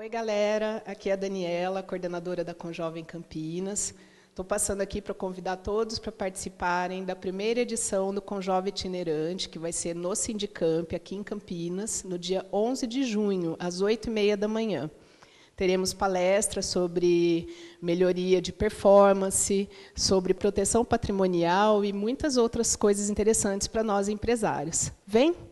Oi, galera. Aqui é a Daniela, coordenadora da Conjovem Campinas. Estou passando aqui para convidar todos para participarem da primeira edição do Conjove Itinerante, que vai ser no Sindicamp, aqui em Campinas, no dia 11 de junho, às 8h30 da manhã. Teremos palestras sobre melhoria de performance, sobre proteção patrimonial e muitas outras coisas interessantes para nós empresários. Vem!